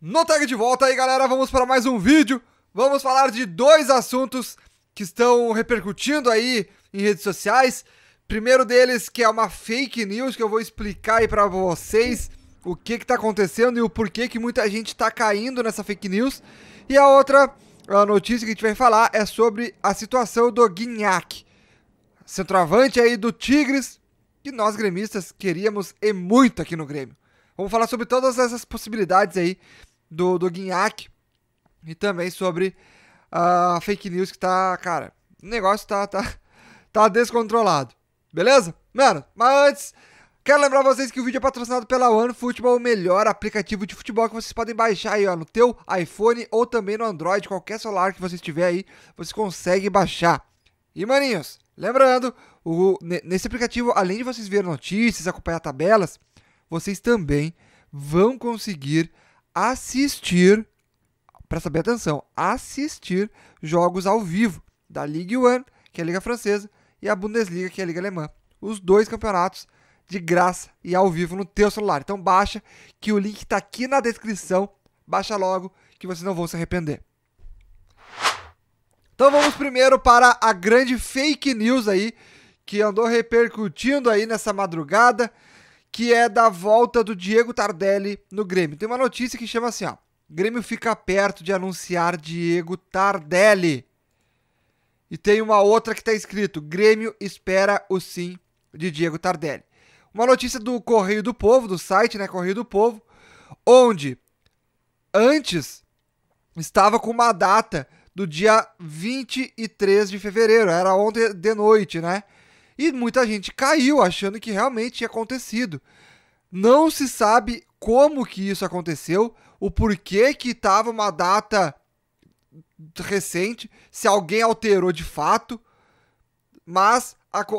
No tag de volta aí, galera, vamos para mais um vídeo. Vamos falar de dois assuntos que estão repercutindo aí em redes sociais. Primeiro deles que é uma fake news que eu vou explicar aí para vocês o que que tá acontecendo e o porquê que muita gente tá caindo nessa fake news. E a outra a notícia que a gente vai falar é sobre a situação do Guignac, centroavante aí do Tigres, que nós gremistas queríamos e muito aqui no Grêmio. Vamos falar sobre todas essas possibilidades aí do, do Guignac e também sobre a fake news que tá, cara, o negócio tá, tá, tá descontrolado. Beleza? Mano, mas antes, quero lembrar vocês que o vídeo é patrocinado pela OneFootball, o melhor aplicativo de futebol que vocês podem baixar aí, ó, no teu iPhone ou também no Android, qualquer celular que vocês tiver aí, vocês conseguem baixar. E maninhos, lembrando, o, nesse aplicativo, além de vocês ver notícias, acompanhar tabelas, vocês também vão conseguir assistir, presta bem atenção, assistir jogos ao vivo da Ligue 1, que é a Liga Francesa, e a Bundesliga, que é a Liga Alemã. Os dois campeonatos de graça e ao vivo no teu celular. Então baixa, que o link está aqui na descrição. Baixa logo, que vocês não vão se arrepender. Então vamos primeiro para a grande fake news aí, que andou repercutindo aí nessa madrugada que é da volta do Diego Tardelli no Grêmio. Tem uma notícia que chama assim, ó. Grêmio fica perto de anunciar Diego Tardelli. E tem uma outra que está escrito: Grêmio espera o sim de Diego Tardelli. Uma notícia do Correio do Povo, do site, né, Correio do Povo, onde antes estava com uma data do dia 23 de fevereiro, era ontem de noite, né? E muita gente caiu achando que realmente tinha acontecido. Não se sabe como que isso aconteceu, o porquê que estava uma data recente, se alguém alterou de fato, mas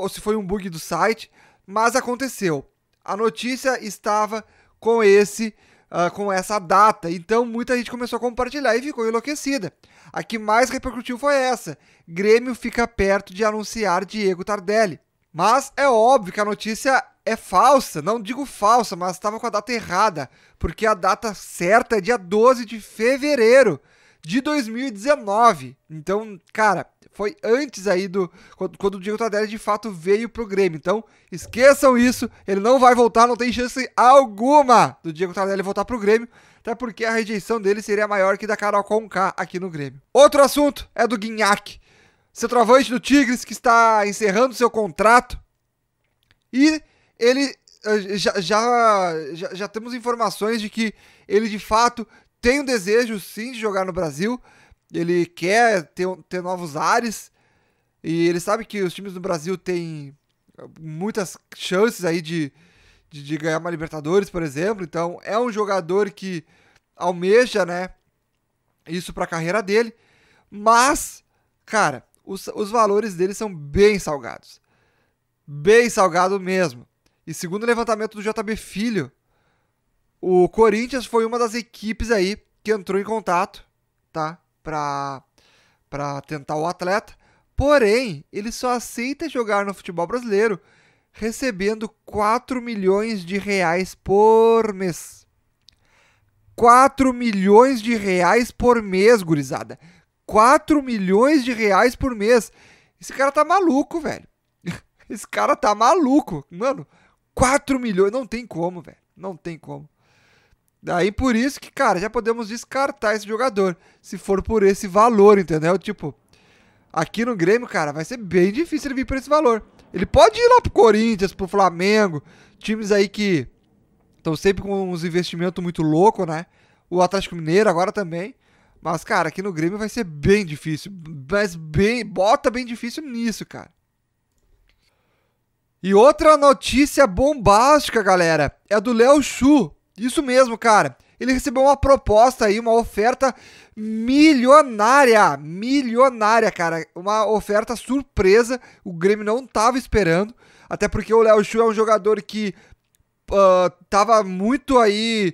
se foi um bug do site, mas aconteceu. A notícia estava com esse uh, com essa data, então muita gente começou a compartilhar e ficou enlouquecida. A que mais repercutiu foi essa: Grêmio fica perto de anunciar Diego Tardelli. Mas é óbvio que a notícia é falsa, não digo falsa, mas estava com a data errada, porque a data certa é dia 12 de fevereiro de 2019. Então, cara, foi antes aí do quando, quando o Diego Tardelli de fato veio pro Grêmio. Então, esqueçam isso, ele não vai voltar, não tem chance alguma do Diego Tardelli voltar pro Grêmio, até porque a rejeição dele seria maior que da Carol Conká aqui no Grêmio. Outro assunto é do Guinhaque centroavante do Tigres que está encerrando seu contrato. E ele eh, já, já, já, já temos informações de que ele de fato tem o desejo sim de jogar no Brasil. Ele quer ter, ter novos ares. E ele sabe que os times do Brasil têm eh, muitas chances aí de, de, de, ganhar uma Libertadores, por exemplo. Então é um jogador que almeja, né? Isso para a carreira dele. Mas, cara, os, os valores deles são bem salgados. Bem salgado mesmo. E segundo o levantamento do JB Filho, o Corinthians foi uma das equipes aí que entrou em contato, tá? Pra, pra tentar o atleta. Porém, ele só aceita jogar no futebol brasileiro recebendo 4 milhões de reais por mês. 4 milhões de reais por mês, gurizada. 4 milhões de reais por mês. Esse cara tá maluco, velho. Esse cara tá maluco. Mano, 4 milhões. Não tem como, velho. Não tem como. Daí por isso que, cara, já podemos descartar esse jogador. Se for por esse valor, entendeu? Tipo, aqui no Grêmio, cara, vai ser bem difícil ele vir por esse valor. Ele pode ir lá pro Corinthians, pro Flamengo, times aí que estão sempre com uns investimentos muito loucos, né? O Atlético Mineiro agora também. Mas, cara, aqui no Grêmio vai ser bem difícil. Mas bem. Bota bem difícil nisso, cara. E outra notícia bombástica, galera, é do Léo Xu. Isso mesmo, cara. Ele recebeu uma proposta aí, uma oferta milionária, milionária, cara. Uma oferta surpresa, o Grêmio não tava esperando, até porque o Léo Xu é um jogador que uh, tava muito aí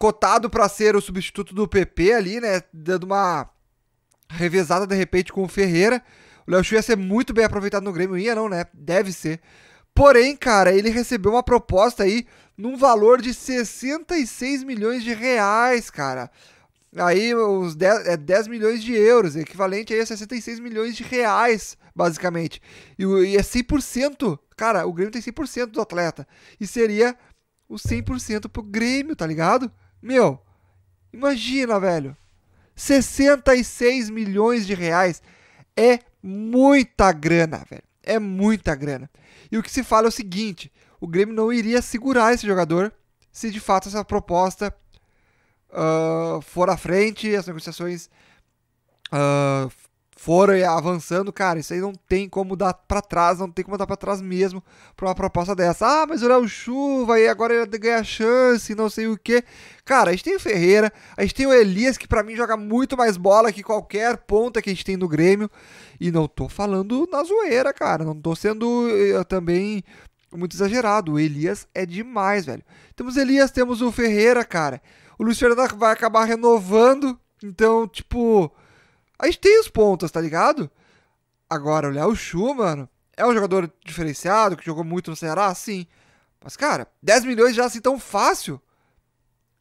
cotado para ser o substituto do PP ali, né? Dando uma revezada de repente com o Ferreira. O Léo Xu ia ser muito bem aproveitado no Grêmio, ia não, né? Deve ser. Porém, cara, ele recebeu uma proposta aí num valor de 66 milhões de reais, cara. Aí uns 10, é 10 milhões de euros, equivalente aí a 66 milhões de reais, basicamente. E, e é 100%, cara, o Grêmio tem 100% do atleta. E seria o 100% pro Grêmio, tá ligado? Meu, imagina, velho. 66 milhões de reais é muita grana, velho. É muita grana. E o que se fala é o seguinte: o Grêmio não iria segurar esse jogador se de fato essa proposta uh, for à frente, as negociações uh, foram avançando, cara, isso aí não tem como dar para trás, não tem como dar para trás mesmo para uma proposta dessa. Ah, mas o Léo Chuva, e agora ele ganha chance, não sei o quê. Cara, a gente tem o Ferreira, a gente tem o Elias, que para mim joga muito mais bola que qualquer ponta que a gente tem no Grêmio. E não tô falando na zoeira, cara, não tô sendo eu, eh, também muito exagerado. O Elias é demais, velho. Temos Elias, temos o Ferreira, cara. O Luciano vai acabar renovando, então, tipo a gente tem os pontos, tá ligado? Agora, o Léo Xu, mano, é um jogador diferenciado, que jogou muito no Ceará, sim. Mas, cara, 10 milhões já assim tão fácil.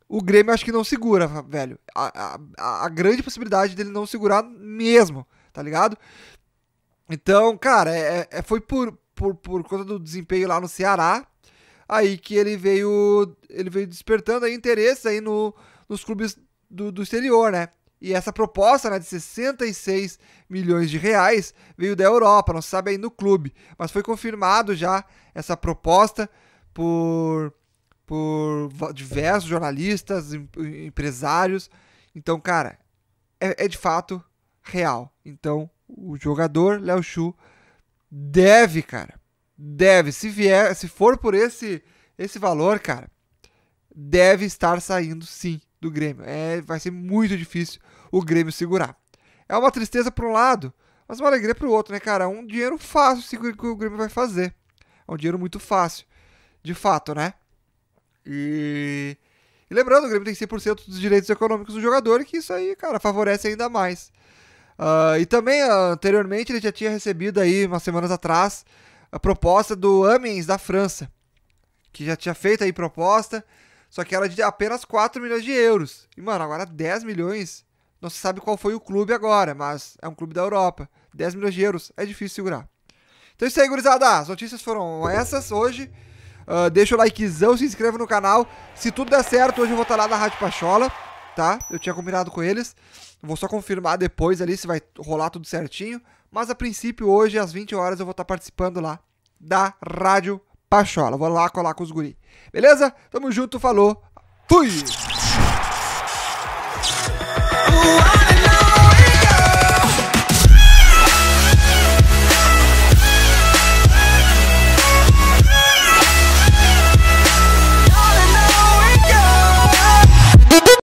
O Grêmio acho que não segura, velho. A, a, a grande possibilidade dele não segurar mesmo, tá ligado? Então, cara, é, é, é, foi por, por, por conta do desempenho lá no Ceará, aí que ele veio ele veio despertando aí interesse aí no, nos clubes do, do exterior, né? E essa proposta né, de 66 milhões de reais veio da Europa, não se sabe ainda no clube, mas foi confirmado já essa proposta por, por diversos jornalistas, empresários. Então, cara, é, é de fato real. Então, o jogador Léo Xu deve, cara, deve, se vier, se for por esse esse valor, cara, deve estar saindo sim do Grêmio. É, vai ser muito difícil o Grêmio segurar. É uma tristeza para um lado, mas uma alegria para o outro, né, cara? É um dinheiro fácil que o Grêmio vai fazer. É um dinheiro muito fácil, de fato, né? E, e lembrando, o Grêmio tem 100% dos direitos econômicos do jogador, que isso aí, cara, favorece ainda mais. Uh, e também, uh, anteriormente, ele já tinha recebido aí, umas semanas atrás, a proposta do Amiens, da França, que já tinha feito aí proposta, só que era de apenas 4 milhões de euros. E, mano, agora 10 milhões. Não se sabe qual foi o clube agora, mas é um clube da Europa. 10 milhões de euros é difícil segurar. Então é isso aí, gurizada. As notícias foram essas hoje. Uh, deixa o likezão, se inscreva no canal. Se tudo der certo, hoje eu vou estar lá na Rádio Pachola, tá? Eu tinha combinado com eles. Vou só confirmar depois ali se vai rolar tudo certinho. Mas a princípio, hoje, às 20 horas, eu vou estar participando lá da Rádio Pachola. Vou lá colar com os guri. Beleza? Tamo junto, falou. Fui!